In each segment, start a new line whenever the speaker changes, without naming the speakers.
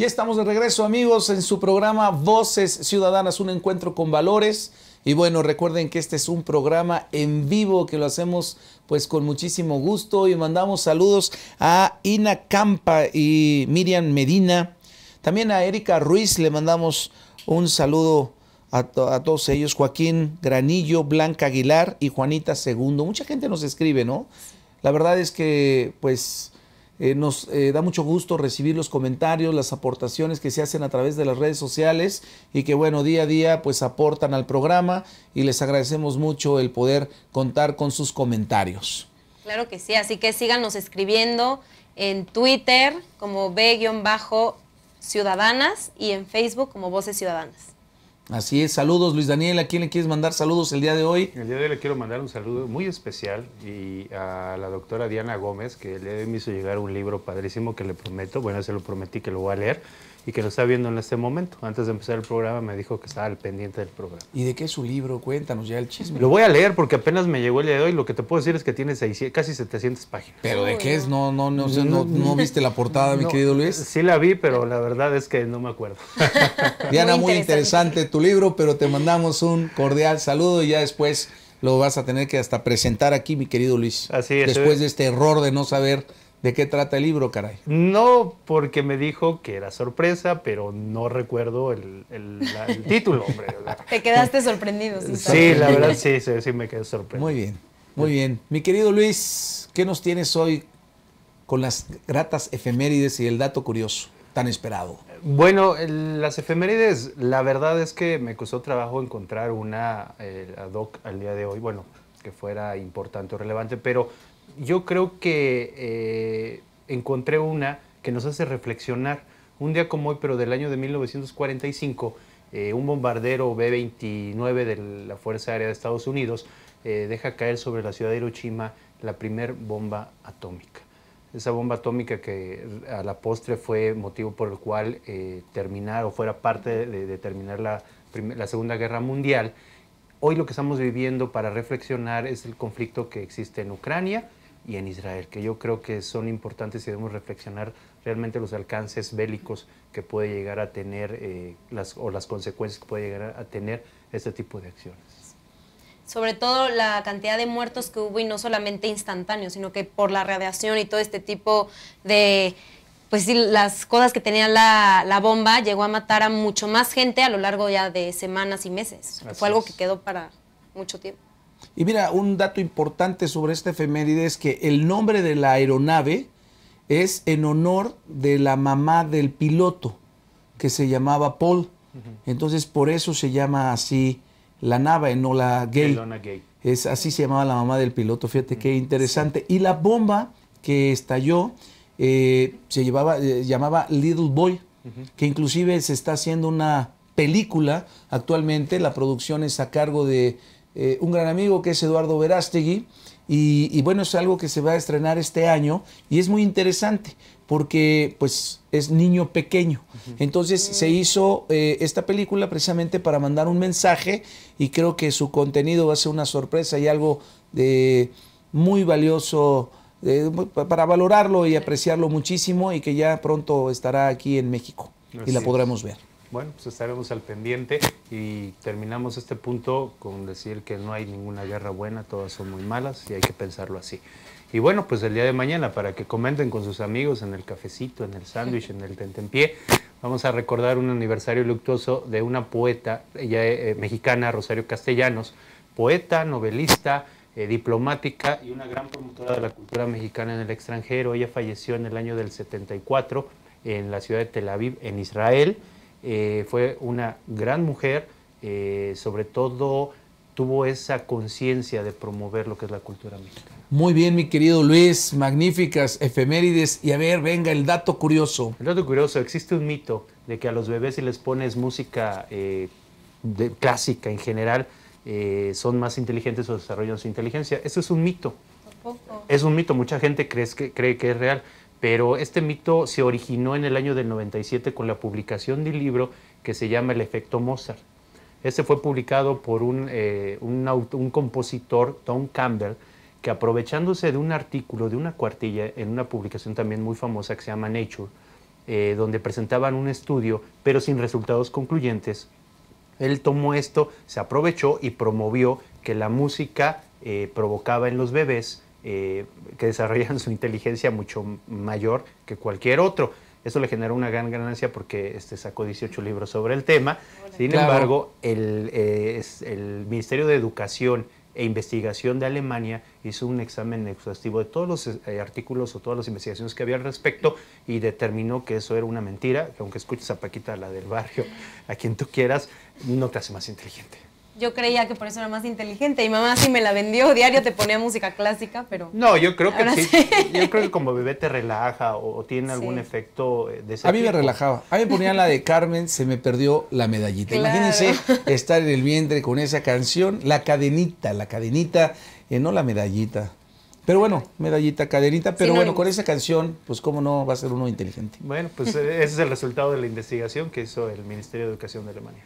Ya estamos de regreso amigos en su programa Voces Ciudadanas, un encuentro con valores. Y bueno, recuerden que este es un programa en vivo que lo hacemos pues con muchísimo gusto y mandamos saludos a Ina Campa y Miriam Medina. También a Erika Ruiz le mandamos un saludo a, a todos ellos, Joaquín Granillo, Blanca Aguilar y Juanita Segundo. Mucha gente nos escribe, ¿no? La verdad es que pues eh, nos eh, da mucho gusto recibir los comentarios, las aportaciones que se hacen a través de las redes sociales y que bueno, día a día pues aportan al programa y les agradecemos mucho el poder contar con sus comentarios.
Claro que sí, así que síganos escribiendo en Twitter como B-Ciudadanas y en Facebook como Voces Ciudadanas.
Así es, saludos Luis Daniel, ¿a quién le quieres mandar saludos
el día de hoy? El día de hoy le quiero mandar un saludo muy especial y a la doctora Diana Gómez, que le hizo llegar un libro padrísimo que le prometo, bueno, se lo prometí que lo voy a leer, y que lo está viendo en este momento. Antes de empezar el programa me dijo que estaba al pendiente del programa. ¿Y de qué es su libro? Cuéntanos ya el chisme. Lo voy a leer porque apenas me llegó el día de hoy. Lo que te puedo decir es que tiene casi 700 páginas. ¿Pero de qué es? No, no, no, mm. viste la portada, mi querido Luis. Sí la vi, pero la verdad es que no me acuerdo.
Diana, muy interesante. muy interesante tu libro, pero te mandamos un cordial saludo y ya después lo vas a tener que hasta presentar aquí, mi querido Luis. Así es. Después eh. de este error de no
saber ¿De qué trata el libro, caray? No, porque me dijo que era sorpresa, pero no recuerdo el, título, hombre.
Te quedaste sorprendido. Sí, sí
la verdad sí,
sí, me quedé sorprendido. Muy bien, muy bien. Mi querido Luis, ¿qué nos tienes hoy con las gratas efemérides y el dato curioso tan esperado?
Bueno, las efemérides, la verdad es que me costó trabajo encontrar una eh, ad hoc al día de hoy. Bueno, que fuera importante o relevante, pero yo creo que eh, encontré una que nos hace reflexionar. Un día como hoy, pero del año de 1945, eh, un bombardero B-29 de la Fuerza Aérea de Estados Unidos eh, deja caer sobre la ciudad de Hiroshima la primera bomba atómica. Esa bomba atómica que a la postre fue motivo por el cual terminar o fuera parte de, terminar la, la Segunda Guerra Mundial. Hoy lo que estamos viviendo para reflexionar es el conflicto que existe en Ucrania y en Israel, que yo creo que son importantes y debemos reflexionar realmente los alcances bélicos que puede llegar a tener eh, o las consecuencias que puede llegar a tener este tipo de acciones.
Sobre todo la cantidad de muertos que hubo y no solamente instantáneos, sino que por la radiación y todo este tipo de pues sí, las cosas que tenía la, bomba llegó a matar a mucho más gente a lo largo ya de semanas y meses. Fue algo que quedó para mucho tiempo.
Y mira, un dato importante sobre esta efeméride es que el nombre de la aeronave es en honor de la mamá del piloto, que se llamaba Paul. Entonces, por eso se llama así la nave, no la gay. gay. Es, así se llamaba la mamá del piloto, fíjate qué mm. interesante. Y la bomba que estalló eh, se llevaba, eh, llamaba Little Boy, que inclusive se está haciendo una película actualmente, la producción es a cargo de eh, un gran amigo que es Eduardo Verástegui, y, bueno, es algo que se va a estrenar este año y es muy interesante porque pues es niño pequeño. Entonces se hizo esta película precisamente para mandar un mensaje y creo que su contenido va a ser una sorpresa y algo de muy valioso eh, para valorarlo y apreciarlo muchísimo y que ya pronto estará aquí en México y la podremos ver.
Bueno, pues estaremos al pendiente y terminamos este punto con decir que no hay ninguna guerra buena, todas son muy malas y hay que pensarlo así. Y bueno, pues el día de mañana, para que comenten con sus amigos en el cafecito, en el sándwich, en el tentempié, vamos a recordar un aniversario luctuoso de una poeta ella, eh, mexicana, Rosario Castellanos, poeta, novelista, eh, diplomática y una gran promotora de la cultura mexicana en el extranjero. Ella falleció en el año del 74 en la ciudad de Tel Aviv, en Israel. Eh, fue una gran mujer, eh, sobre todo tuvo esa conciencia de promover lo que es la cultura mexicana.
Muy bien, mi querido Luis, magníficas efemérides. Y
a ver, venga, el dato curioso. El dato curioso, existe un mito de que a los bebés si les pones música clásica en general, eh, son más inteligentes o desarrollan su inteligencia. Eso es un mito. Es un mito, mucha gente cree que, cree que es real, pero este mito se originó en el año del 97 con la publicación de un libro que se llama El efecto Mozart. Este fue publicado por un, eh, un, un compositor, Tom Campbell, que aprovechándose de un artículo, de una cuartilla, en una publicación también muy famosa que se llama Nature, eh, donde presentaban un estudio, pero sin resultados concluyentes, él tomó esto, se aprovechó y promovió que la música eh, provocaba en los bebés eh, que desarrollan su inteligencia mucho mayor que cualquier otro. Eso le generó una gran ganancia porque este, sacó 18 libros sobre el tema. Sin embargo, el, eh, el Ministerio de Educación e investigación de Alemania hizo un examen exhaustivo de todos los eh, artículos o todas las investigaciones que había al respecto y determinó que eso era una mentira, que aunque escuches a Paquita, la del barrio, a quien tú quieras, no te hace más inteligente
yo creía que por eso era más inteligente. Y mamá sí me la vendió, diario te ponía música clásica, pero...
No, yo creo que sí. Yo creo que como bebé te relaja o, tiene algún efecto de ese A mí me relajaba. A mí me ponían la de
Carmen, se me perdió la medallita. Imagínense estar en el vientre con esa canción, la cadenita, la cadenita, eh, no la medallita. Pero bueno, medallita, cadenita, pero bueno, con esa canción, pues cómo no va a ser uno inteligente.
Bueno, pues eh, ese es el resultado de la investigación que hizo el Ministerio de Educación de Alemania.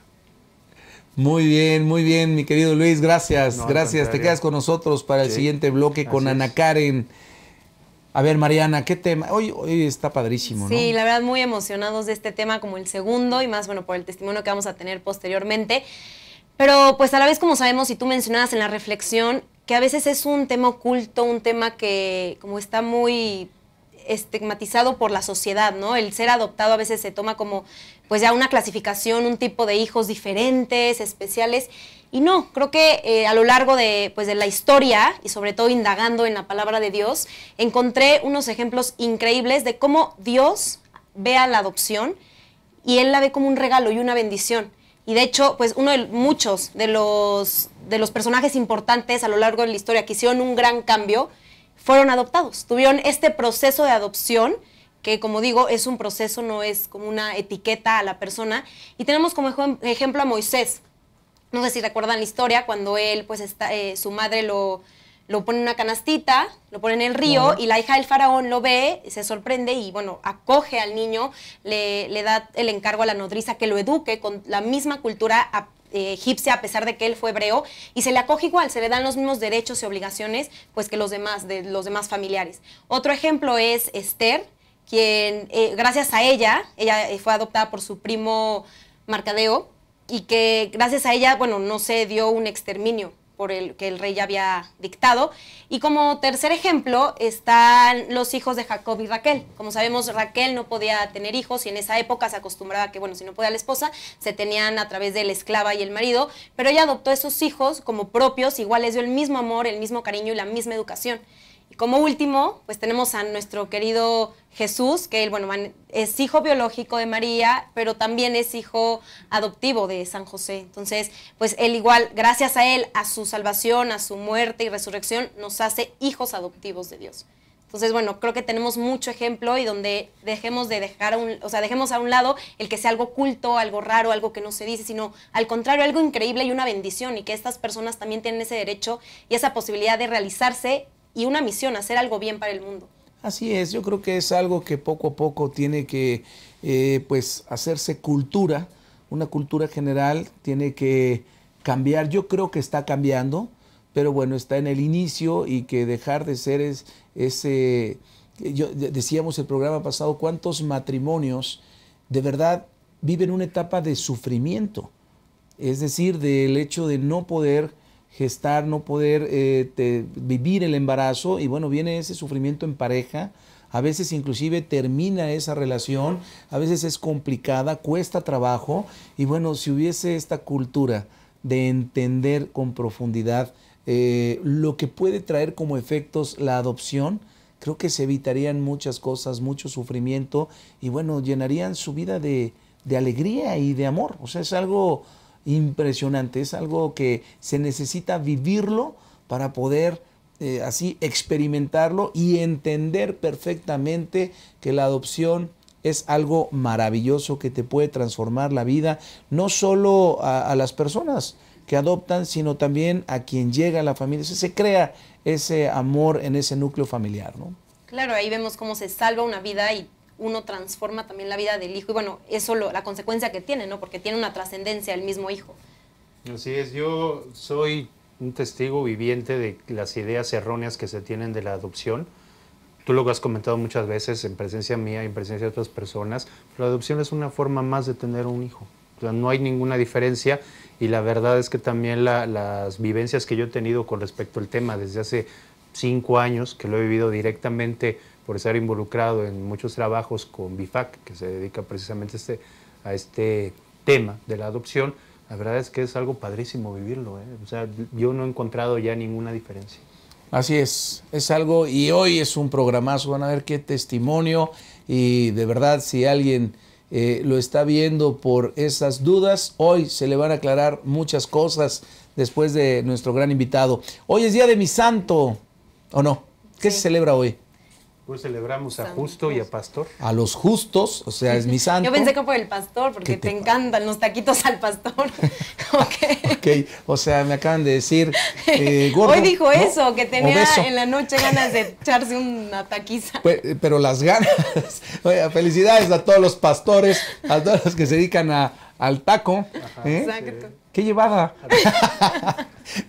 Muy bien, muy bien, mi querido Luis, gracias, gracias. Te quedas con nosotros para el siguiente bloque con Ana Karen. A ver, Mariana, ¿qué tema? Hoy, hoy está padrísimo, ¿no? Sí,
la verdad, muy emocionados de este tema como el segundo y más, bueno, por el testimonio que vamos a tener posteriormente. Pero pues a la vez, como sabemos, y tú mencionabas en la reflexión, que a veces es un tema oculto, un tema que como está muy estigmatizado por la sociedad, ¿no? El ser adoptado a veces se toma como pues ya una clasificación, un tipo de hijos diferentes, especiales. Y no, creo que eh, a lo largo de, pues, de la historia y sobre todo indagando en la palabra de Dios, encontré unos ejemplos increíbles de cómo Dios ve a la adopción y Él la ve como un regalo y una bendición. Y de hecho, pues uno de muchos de los, de los personajes importantes a lo largo de la historia que hicieron un gran cambio fueron adoptados, tuvieron este proceso de adopción que como digo es un proceso, no es como una etiqueta a la persona. Y tenemos como ejemplo a Moisés. No sé si recuerdan la historia, cuando él, pues está, eh, su madre lo, lo pone en una canastita, lo pone en el río y la hija del faraón lo ve, se sorprende y bueno, acoge al niño, le, le, da el encargo a la nodriza que lo eduque con la misma cultura eh, egipcia, a pesar de que él fue hebreo, y se le acoge igual, se le dan los mismos derechos y obligaciones pues, que los demás, de los demás familiares. Otro ejemplo es Esther, quien, eh, gracias a ella, ella eh, fue adoptada por su primo Marcadeo, y que gracias a ella, bueno, no se dio un exterminio, por el que el rey ya había dictado. Y como tercer ejemplo están los hijos de Jacob y Raquel. Como sabemos, Raquel no podía tener hijos y en esa época se acostumbraba que, bueno, si no podía la esposa, se tenían a través de la esclava y el marido, pero ella adoptó esos hijos como propios, igual les dio el mismo amor, el mismo cariño y la misma educación. Y como último, pues tenemos a nuestro querido Jesús, que él, bueno, es hijo biológico de María, pero también es hijo adoptivo de San José. Entonces, pues él igual, gracias a él, a su salvación, a su muerte y resurrección, nos hace hijos adoptivos de Dios. Entonces, bueno, creo que tenemos mucho ejemplo y donde dejemos de dejar o sea, dejemos a un lado el que sea algo oculto, algo raro, algo que no se dice, sino al contrario, algo increíble y una bendición y que estas personas también tienen ese derecho y esa posibilidad de realizarse y una misión, hacer algo bien para el mundo.
Así es, yo creo que es algo que poco a poco tiene que eh, pues hacerse cultura, una cultura general tiene que cambiar, yo creo que está cambiando, pero bueno, está en el inicio y que dejar de ser es, ese, yo, decíamos el programa pasado, cuántos matrimonios de verdad viven una etapa de sufrimiento, es decir, del hecho de no poder gestar, no poder eh, vivir el embarazo y bueno, viene ese sufrimiento en pareja. A veces inclusive termina esa relación, a veces es complicada, cuesta trabajo y bueno, si hubiese esta cultura de entender con profundidad eh, lo que puede traer como efectos la adopción, creo que se evitarían muchas cosas, mucho sufrimiento y bueno, llenarían su vida de, de alegría y de amor. O sea, es algo impresionante. Es algo que se necesita vivirlo para poder eh, así experimentarlo y entender perfectamente que la adopción es algo maravilloso que te puede transformar la vida, no solo a, las personas que adoptan, sino también a quien llega a la familia. Se, se crea ese amor en ese núcleo familiar, ¿no?
Claro, ahí vemos cómo se salva una vida y uno transforma también la vida del hijo. Y bueno, eso la consecuencia que tiene, ¿no? Porque tiene una trascendencia el mismo hijo.
Así es, yo soy un testigo viviente de las ideas erróneas que se tienen de la adopción. Tú lo has comentado muchas veces en presencia mía y en presencia de otras personas, la adopción es una forma más de tener un hijo. no hay ninguna diferencia y la verdad es que también las vivencias que yo he tenido con respecto al tema desde hace cinco años, que lo he vivido directamente por estar involucrado en muchos trabajos con BIFAC, que se dedica precisamente este, a este tema de la adopción, la verdad es que es algo padrísimo vivirlo. ¿eh? O sea, yo no he encontrado ya ninguna diferencia.
Así es, es algo, y hoy es un programazo, van a ver qué testimonio, y de verdad si alguien eh, lo está viendo por esas dudas, hoy se le van a aclarar muchas cosas después de nuestro gran invitado. Hoy es Día de mi Santo, ¿o no? ¿Qué se celebra hoy?
Pues celebramos a justo y a pastor.
A los justos, o sea, es mi santo. Yo pensé
que fue el pastor, porque te, encantan los taquitos al pastor.
okay. ok, o sea, me acaban de decir. Eh, Hoy dijo eso, que tenía en la
noche ganas de echarse una taquiza. Pues,
eh, pero, las ganas. Oiga, felicidades a todos los pastores, a todos los que se dedican a, al taco. Ajá, ¿eh? Exacto. ¡Qué llevada!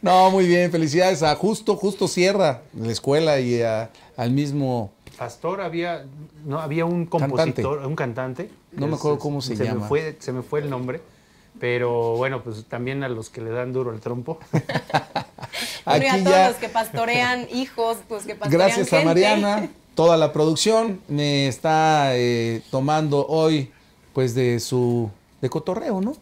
no, muy bien, felicidades a Justo, Justo cierra la escuela y al mismo
pastor había, no, había un compositor, un cantante. No me acuerdo cómo se, se Me fue, se me fue el nombre. Pero bueno, pues también a los que le dan duro el trompo. Aquí a todos los que
pastorean hijos, pues que pastorean Gracias a Mariana,
toda la
producción me está eh, tomando hoy pues de su de cotorreo, ¿no?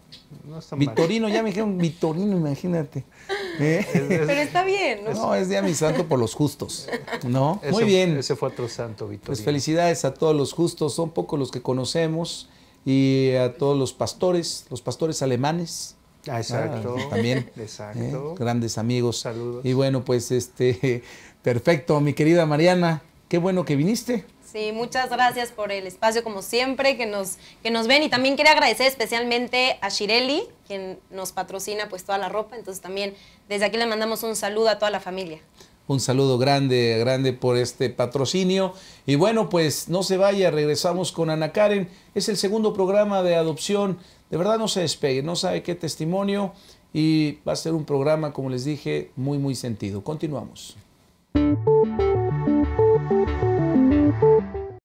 no Vitorino, ya me dijeron Vitorino, imagínate.
¿Eh? Pero está
bien, ¿no? No, es día mi santo por
los justos, ¿no? Muy bien. Ese fue otro santo, Vitorino.
Pues felicidades a todos los justos, son pocos los que conocemos, y a todos los pastores, los pastores alemanes. Ah, exacto. Ah, también. Exacto. ¿eh? Grandes amigos. Saludos. Y bueno, pues este, perfecto, mi querida Mariana, qué bueno que viniste.
Sí, muchas gracias por el espacio, como siempre, que nos, que nos ven. Y también quería agradecer especialmente a Shireli, quien nos patrocina pues toda la ropa. Entonces también desde aquí le mandamos un saludo a toda la familia.
Un saludo grande, grande por este patrocinio. Y bueno, pues no se vaya, regresamos con Ana Karen. Es el segundo programa de adopción. De verdad no se despegue, no sabe qué testimonio. Y va a ser un programa, como les dije, muy, muy sentido. Continuamos.